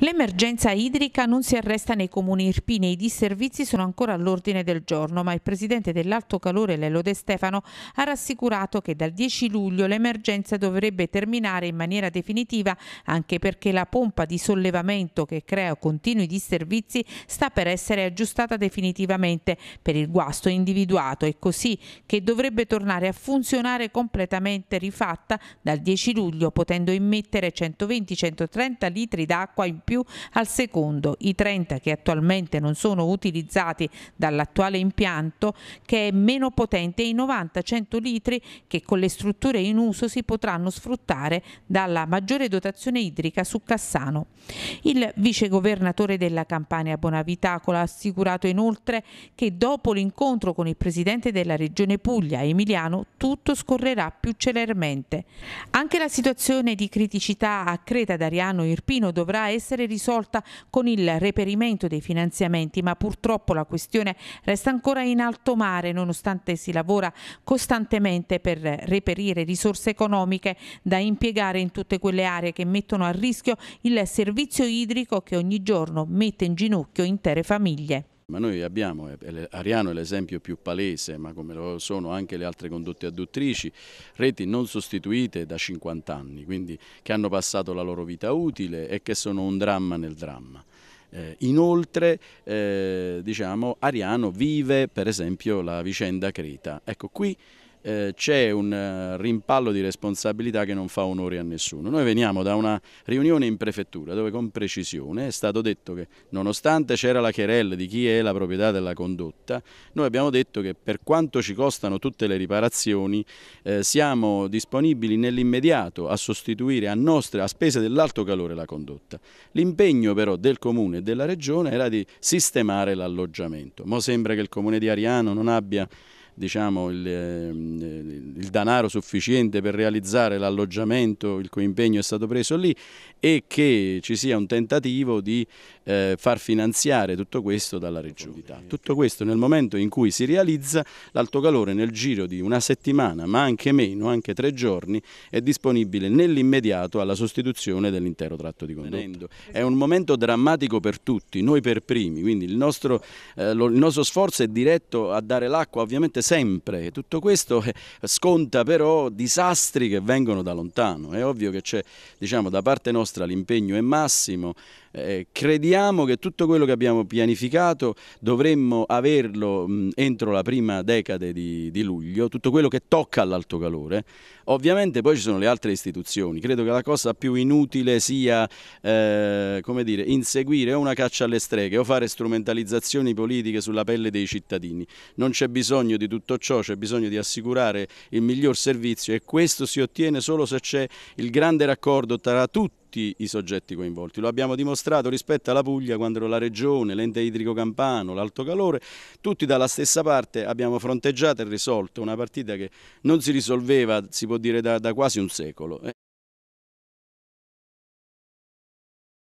L'emergenza idrica non si arresta nei comuni irpini i disservizi sono ancora all'ordine del giorno, ma il presidente dell'Alto Calore Lello De Stefano ha rassicurato che dal 10 luglio l'emergenza dovrebbe terminare in maniera definitiva anche perché la pompa di sollevamento che crea continui disservizi sta per essere aggiustata definitivamente per il guasto individuato e così che dovrebbe tornare a funzionare completamente rifatta dal 10 luglio potendo immettere 120-130 litri d'acqua in più al secondo, i 30 che attualmente non sono utilizzati dall'attuale impianto che è meno potente e i 90-100 litri che con le strutture in uso si potranno sfruttare dalla maggiore dotazione idrica su Cassano. Il vicegovernatore della Campania Bonavitacola ha assicurato inoltre che dopo l'incontro con il presidente della regione Puglia, Emiliano, tutto scorrerà più celermente. Anche la situazione di criticità a Creta d'Ariano Irpino dovrà essere essere risolta con il reperimento dei finanziamenti, ma purtroppo la questione resta ancora in alto mare nonostante si lavora costantemente per reperire risorse economiche da impiegare in tutte quelle aree che mettono a rischio il servizio idrico che ogni giorno mette in ginocchio intere famiglie. Ma noi abbiamo, eh, Ariano è l'esempio più palese, ma come lo sono anche le altre condotte adduttrici, reti non sostituite da 50 anni, quindi che hanno passato la loro vita utile e che sono un dramma nel dramma. Eh, inoltre eh, diciamo, Ariano vive per esempio la vicenda Creta. Ecco, qui eh, c'è un eh, rimpallo di responsabilità che non fa onore a nessuno. Noi veniamo da una riunione in prefettura dove con precisione è stato detto che nonostante c'era la querella di chi è la proprietà della condotta, noi abbiamo detto che per quanto ci costano tutte le riparazioni eh, siamo disponibili nell'immediato a sostituire a, nostre, a spese dell'alto calore la condotta. L'impegno però del comune e della regione era di sistemare l'alloggiamento. Ma sembra che il comune di Ariano non abbia diciamo, il, ehm, il, danaro sufficiente per realizzare l'alloggiamento, il cui impegno è stato preso lì e che ci sia un tentativo di eh, far finanziare tutto questo dalla regione. Tutto questo nel momento in cui si realizza l'alto calore nel giro di una settimana ma anche meno, anche tre giorni, è disponibile nell'immediato alla sostituzione dell'intero tratto di condotta. È un momento drammatico per tutti, noi per primi, quindi il nostro, eh, lo, il nostro sforzo è diretto a dare l'acqua ovviamente sempre. Tutto questo eh, sconta però disastri che vengono da lontano. È ovvio che c'è diciamo, da parte nostra l'impegno è massimo, eh, crediamo che tutto quello che abbiamo pianificato dovremmo averlo mh, entro la prima decade di, di luglio, tutto quello che tocca all'alto calore. Ovviamente poi ci sono le altre istituzioni, credo che la cosa più inutile sia eh, come dire, inseguire o una caccia alle streghe o fare strumentalizzazioni politiche sulla pelle dei cittadini. Non c'è bisogno di tutto ciò, c'è bisogno di assicurare il miglior servizio e questo si ottiene solo se c'è il grande raccordo tra tutti tutti i soggetti coinvolti. Lo abbiamo dimostrato rispetto alla Puglia quando la Regione, l'ente idrico campano, l'alto calore, tutti dalla stessa parte abbiamo fronteggiato e risolto una partita che non si risolveva, si può dire, da, da quasi un secolo.